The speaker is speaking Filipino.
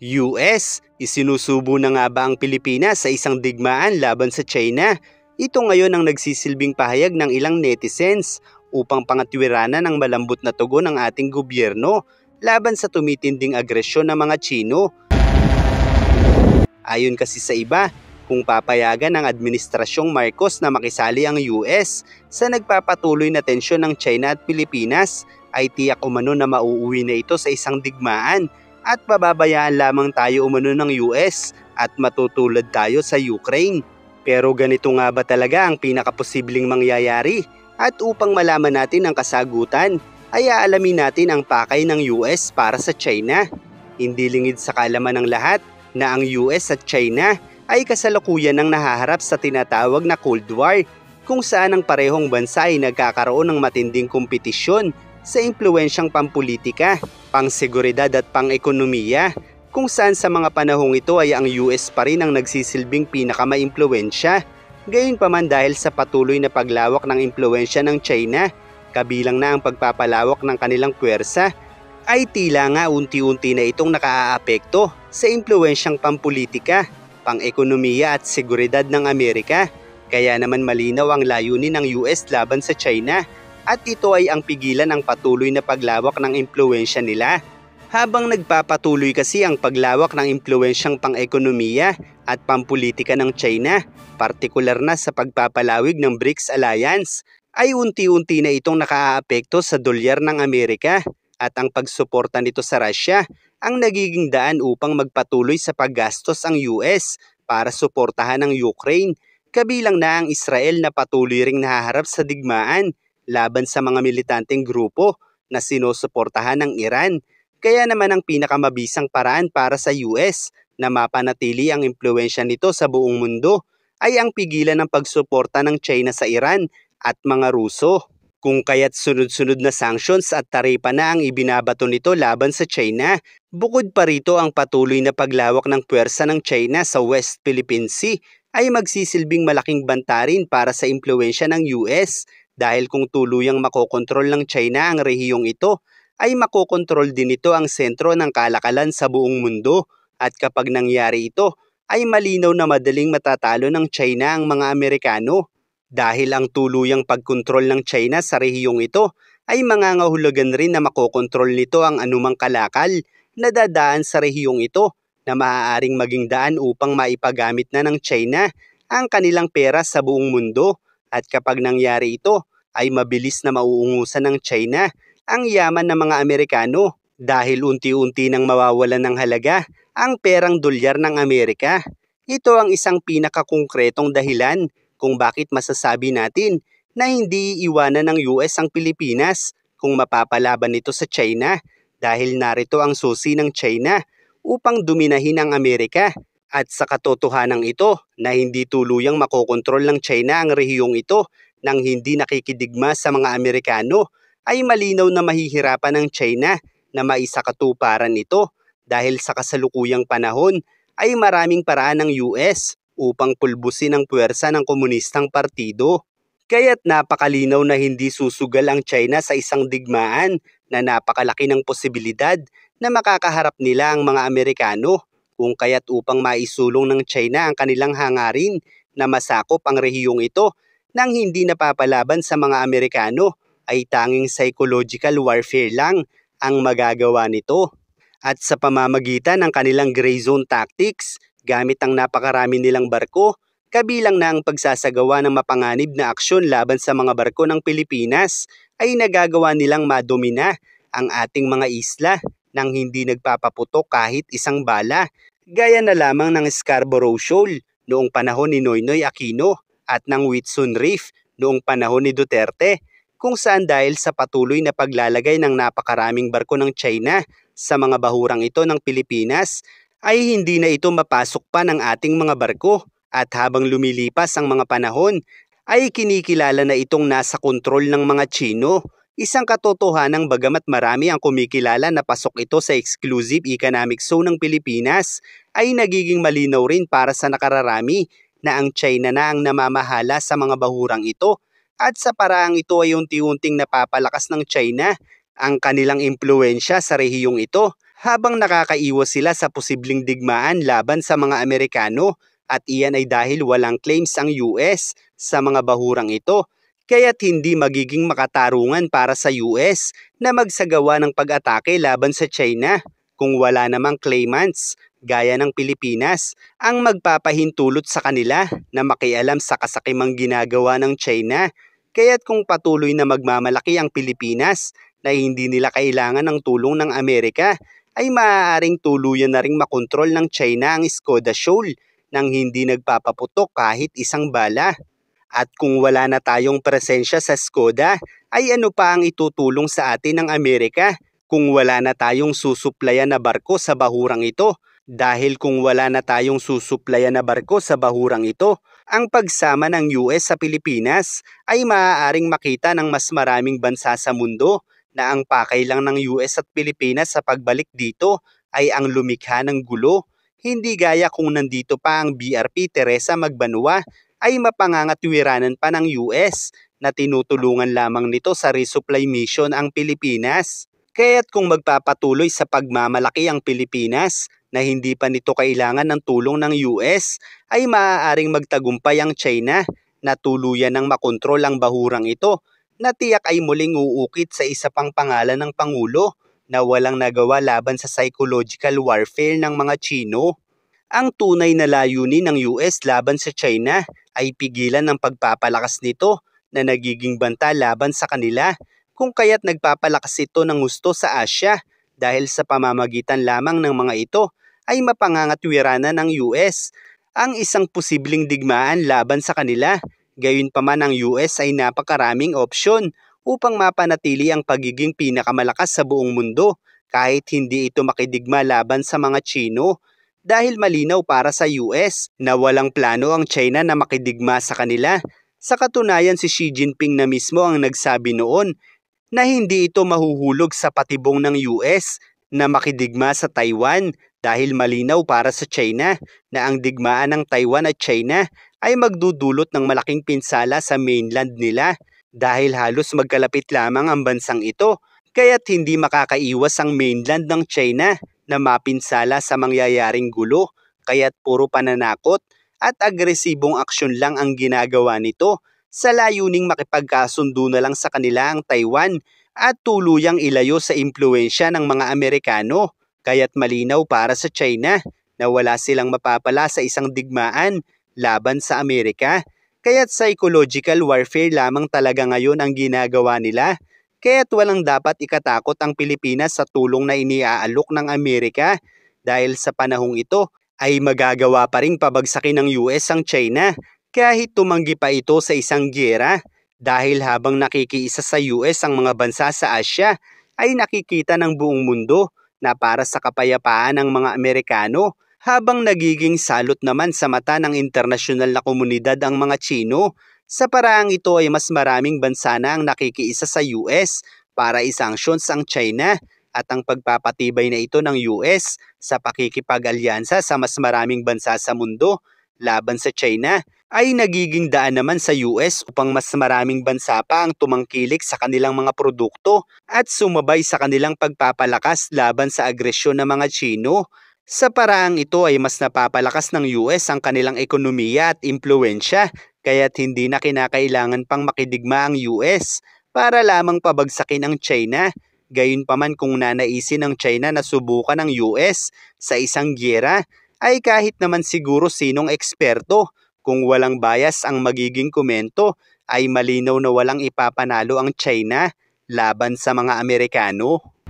US, isinusubo na nga ba ang Pilipinas sa isang digmaan laban sa China? Ito ngayon ang nagsisilbing pahayag ng ilang netizens upang pangatwiranan ang malambot na tugon ng ating gobyerno laban sa tumitinding agresyon ng mga Chino. Ayon kasi sa iba, kung papayagan ng Administrasyong Marcos na makisali ang US sa nagpapatuloy na tensyon ng China at Pilipinas, ay tiyak umano na mauuwi na ito sa isang digmaan at pababayaan lamang tayo umano ng US at matutulad tayo sa Ukraine. Pero ganito nga ba talaga ang pinakaposibleng mangyayari? At upang malaman natin ang kasagutan, ay aalamin natin ang pakay ng US para sa China. Hindi lingid sa kalaman ng lahat na ang US at China ay kasalukuyan ng nahaharap sa tinatawag na Cold War kung saan ang parehong bansa ay nagkakaroon ng matinding kompetisyon sa impluensyang pampolitika, pangseguridad at pangekonomiya kung saan sa mga panahong ito ay ang US pa rin ang nagsisilbing pinakamaimpluensya, gayunpaman dahil sa patuloy na paglawak ng impluensya ng China, kabilang na ang pagpapalawak ng kanilang puwersa, ay tila nga unti-unti na itong nakaaapekto sa impluensyang pampolitika, pang-ekonomiya at seguridad ng Amerika. Kaya naman malinaw ang layunin ng US laban sa China at ito ay ang pigilan ng patuloy na paglawak ng impluensya nila. Habang nagpapatuloy kasi ang paglawak ng impluensyang pang-ekonomiya at pampolitika ng China, partikular na sa pagpapalawig ng BRICS Alliance, ay unti-unti na itong nakaapekto sa dolyar ng Amerika at ang pagsuporta nito sa Russia ang nagiging daan upang magpatuloy sa paggastos ang US para suportahan ang Ukraine, kabilang na ang Israel na patuloy ring nahaharap sa digmaan laban sa mga militanteng grupo na sinusuportahan ng Iran. Kaya naman ang pinakamabisang paraan para sa US na mapanatili ang impluensya nito sa buong mundo ay ang pigilan ng pagsuporta ng China sa Iran at mga Ruso. Kung kaya't sunod-sunod na sanctions at taripa na ang ibinabato nito laban sa China, bukod pa rito ang patuloy na paglawak ng puwersa ng China sa West Philippine Sea ay magsisilbing malaking bantarin para sa impluensya ng US dahil kung tuluyang makokontrol ng China ang rehiyong ito, ay makokontrol din ito ang sentro ng kalakalan sa buong mundo at kapag nangyari ito, ay malinaw na madaling matatalo ng China ang mga Amerikano. Dahil ang tuluyang pagkontrol ng China sa rehiyong ito ay mangangahulugan rin na makokontrol nito ang anumang kalakal na dadaan sa rehiyong ito na maaaring maging daan upang maipagamit na ng China ang kanilang pera sa buong mundo at kapag nangyari ito ay mabilis na mauungusan ng China ang yaman ng mga Amerikano dahil unti-unti nang mawawalan ng halaga ang perang dolyar ng Amerika. Ito ang isang pinakakongkretong dahilan kung bakit masasabi natin na hindi iiwanan ng US ang Pilipinas kung mapapalaban ito sa China dahil narito ang susi ng China upang duminahin ang Amerika at sa katotohanan ito na hindi tuluyang makokontrol ng China ang rehiyong ito ng hindi nakikidigma sa mga Amerikano ay malinaw na mahihirapan ang China na maisakatuparan ito dahil sa kasalukuyang panahon ay maraming paraan ng US upang pulbusin ang puwersa ng komunistang partido. Kaya't napakalinaw na hindi susugal ang China sa isang digmaan na napakalaki ng posibilidad na makakaharap nila ang mga Amerikano kung kaya't upang maisulong ng China ang kanilang hangarin na masakop ang rehiyong ito nang hindi napapalaban sa mga Amerikano ay tanging psychological warfare lang ang magagawa nito. At sa pamamagitan ng kanilang gray zone tactics, gamit ang napakarami nilang barko, kabilang na ang pagsasagawa ng mapanganib na aksyon laban sa mga barko ng Pilipinas, ay nagagawa nilang madomina ang ating mga isla nang hindi nagpapaputok kahit isang bala, gaya na lamang ng Scarborough Shoal noong panahon ni Noynoy Aquino at ng Whitsun Reef noong panahon ni Duterte kung saan dahil sa patuloy na paglalagay ng napakaraming barko ng China sa mga bahurang ito ng Pilipinas ay hindi na ito mapasok pa ng ating mga barko at habang lumilipas ang mga panahon ay kinikilala na itong nasa kontrol ng mga Chino. Isang katotohanan bagamat marami ang kumikilala na pasok ito sa exclusive economic zone ng Pilipinas ay nagiging malinaw rin para sa nakararami na ang China na ang namamahala sa mga bahurang ito at sa paraang ito ay unti-unting napapalakas ng China ang kanilang impluensya sa rehiyong ito habang nakakaiwas sila sa posibleng digmaan laban sa mga Amerikano at iyan ay dahil walang claims ang US sa mga bahurang ito kaya't hindi magiging makatarungan para sa US na magsagawa ng pag-atake laban sa China kung wala namang claimants gaya ng Pilipinas ang magpapahintulot sa kanila na makialam sa kasakimang ginagawa ng China. Kaya't kung patuloy na magmamalaki ang Pilipinas na hindi nila kailangan ng tulong ng Amerika, ay maaaring tuluyan na ring makontrol ng China ang Skoda Shoal nang hindi nagpapaputok kahit isang bala. At kung wala na tayong presensya sa Skoda, ay ano pa ang itutulong sa atin ng Amerika kung wala na tayong susuplayan na barko sa bahurang ito dahil kung wala na tayong susuplaya na barko sa bahurang ito, ang pagsama ng US sa Pilipinas ay maaaring makita ng mas maraming bansa sa mundo na ang pakay lang ng US at Pilipinas sa pagbalik dito ay ang lumikha ng gulo, hindi gaya kung nandito pa ang BRP Teresa Magbanua ay mapangangatwiranan pa ng US na tinutulungan lamang nito sa resupply mission ang Pilipinas. Kaya't kung magpapatuloy sa pagmamalaki ang Pilipinas, na hindi pa nito kailangan ng tulong ng US ay maaaring magtagumpay ang China na tuluyan ng makontrol ang bahurang ito na tiyak ay muling uukit sa isa pang pangalan ng Pangulo na walang nagawa laban sa psychological warfare ng mga Chino. Ang tunay na layunin ng US laban sa China ay pigilan ng pagpapalakas nito na nagiging banta laban sa kanila kung kaya't nagpapalakas ito ng gusto sa Asia dahil sa pamamagitan lamang ng mga ito ay mapangangatwiranan ng US ang isang posibleng digmaan laban sa kanila. Gayunpaman ang US ay napakaraming opsyon upang mapanatili ang pagiging pinakamalakas sa buong mundo kahit hindi ito makidigma laban sa mga Chino dahil malinaw para sa US na walang plano ang China na makidigma sa kanila. Sa katunayan si Xi Jinping na mismo ang nagsabi noon na hindi ito mahuhulog sa patibong ng US na makidigma sa Taiwan dahil malinaw para sa China na ang digmaan ng Taiwan at China ay magdudulot ng malaking pinsala sa mainland nila dahil halos magkalapit lamang ang bansang ito kaya't hindi makakaiwas ang mainland ng China na mapinsala sa mangyayaring gulo kaya't puro pananakot at agresibong aksyon lang ang ginagawa nito sa layuning makipagkasundo na lang sa kanila ang Taiwan at tuluyang ilayo sa impluensya ng mga Amerikano Kaya't malinaw para sa China na wala silang mapapala sa isang digmaan laban sa Amerika. Kaya't psychological warfare lamang talaga ngayon ang ginagawa nila. Kaya't walang dapat ikatakot ang Pilipinas sa tulong na iniaalok ng Amerika dahil sa panahong ito ay magagawa pa ring pabagsakin ng US ang China kahit tumanggi pa ito sa isang gera dahil habang nakikiisa sa US ang mga bansa sa Asia ay nakikita ng buong mundo na para sa kapayapaan ng mga Amerikano habang nagiging salot naman sa mata ng internasyonal na komunidad ang mga Chino. Sa paraang ito ay mas maraming bansa na ang nakikiisa sa US para isanksyon ang China at ang pagpapatibay na ito ng US sa pakikipag sa mas maraming bansa sa mundo laban sa China ay nagiging daan naman sa US upang mas maraming bansa pa ang tumangkilik sa kanilang mga produkto at sumabay sa kanilang pagpapalakas laban sa agresyon ng mga Chino. Sa paraang ito ay mas napapalakas ng US ang kanilang ekonomiya at impluensya kaya't hindi na kinakailangan pang makidigma ang US para lamang pabagsakin ang China. Gayon pa man kung nanaisin ng China na subukan ang US sa isang gyera ay kahit naman siguro sinong eksperto kung walang bias ang magiging komento ay malinaw na walang ipapanalo ang China laban sa mga Amerikano.